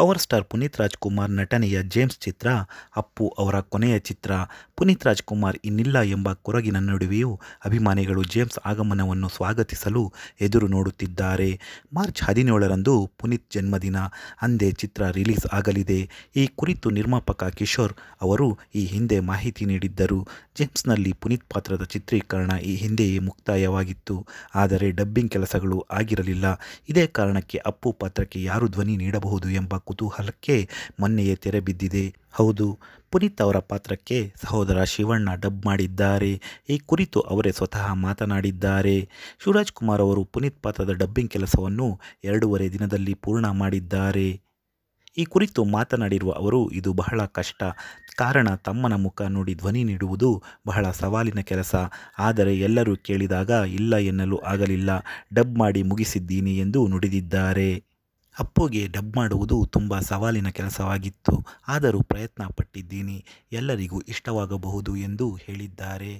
power star Puneeth Rajkumar ನಟನೆಯ James ಚಿತ್ರ ಅಪ್ಪು ಅವರ ಕೊನೆಯ ಚಿತ್ರ ಪುನೀತ್ ರಾಜ್ಕುಮಾರ್ ಇನ್ನಿಲ್ಲ ಎಂಬ ಕೊರಗಿನ ನಡುವೆಯೂ ಅಭಿಮಾನಿಗಳು ಜೇಮ್ಸ್ ಆಗಮನವನ್ನು ಸ್ವಾಗತಿಸಲು ಎದುರು ನೋಡುತ್ತಿದ್ದಾರೆ ಮಾರ್ಚ್ ಹದಿನೇಳರಂದು ಪುನೀತ್ ಜನ್ಮದಿನ ಅಂದೇ ಚಿತ್ರ ರಿಲೀಸ್ ಆಗಲಿದೆ ಈ ಕುರಿತು ನಿರ್ಮಾಪಕ ಕಿಶೋರ್ ಅವರು ಈ ಹಿಂದೆ ಮಾಹಿತಿ ನೀಡಿದ್ದರು ಜೇಮ್ಸ್ನಲ್ಲಿ ಪುನೀತ್ ಪಾತ್ರದ ಚಿತ್ರೀಕರಣ ಈ ಹಿಂದೆಯೇ ಮುಕ್ತಾಯವಾಗಿತ್ತು ಆದರೆ ಡಬ್ಬಿಂಗ್ ಕೆಲಸಗಳು ಆಗಿರಲಿಲ್ಲ ಇದೇ ಕಾರಣಕ್ಕೆ ಅಪ್ಪು ಪಾತ್ರಕ್ಕೆ ಯಾರು ಧ್ವನಿ ನೀಡಬಹುದು ಎಂಬ ಕುತೂಹಲಕ್ಕೆ ಮೊನ್ನೆಯೇ ತೆರೆ ಬಿದ್ದಿದೆ ಹೌದು ಪುನೀತ್ ಅವರ ಪಾತ್ರಕ್ಕೆ ಸಹೋದರ ಶಿವಣ್ಣ ಡಬ್ ಮಾಡಿದ್ದಾರೆ ಈ ಕುರಿತು ಅವರೇ ಸ್ವತಃ ಮಾತನಾಡಿದ್ದಾರೆ ಶಿವರಾಜ್ ಕುಮಾರ್ ಅವರು ಪುನೀತ್ ಪಾತ್ರದ ಡಬ್ಬಿಂಗ್ ಕೆಲಸವನ್ನು ಎರಡೂವರೆ ದಿನದಲ್ಲಿ ಪೂರ್ಣ ಮಾಡಿದ್ದಾರೆ ಈ ಕುರಿತು ಮಾತನಾಡಿರುವ ಅವರು ಇದು ಬಹಳ ಕಷ್ಟ ಕಾರಣ ತಮ್ಮನ ಮುಖ ನೋಡಿ ಧ್ವನಿ ನೀಡುವುದು ಬಹಳ ಸವಾಲಿನ ಕೆಲಸ ಆದರೆ ಎಲ್ಲರೂ ಕೇಳಿದಾಗ ಇಲ್ಲ ಎನ್ನಲು ಆಗಲಿಲ್ಲ ಡಬ್ ಮಾಡಿ ಮುಗಿಸಿದ್ದೀನಿ ಎಂದು ನುಡಿದಿದ್ದಾರೆ ಅಪ್ಪುಗೆ ಡಬ್ ಮಾಡುವುದು ತುಂಬ ಸವಾಲಿನ ಕೆಲಸವಾಗಿತ್ತು ಆದರೂ ಪ್ರಯತ್ನ ಪಟ್ಟಿದ್ದೀನಿ ಎಲ್ಲರಿಗೂ ಇಷ್ಟವಾಗಬಹುದು ಎಂದು ಹೇಳಿದ್ದಾರೆ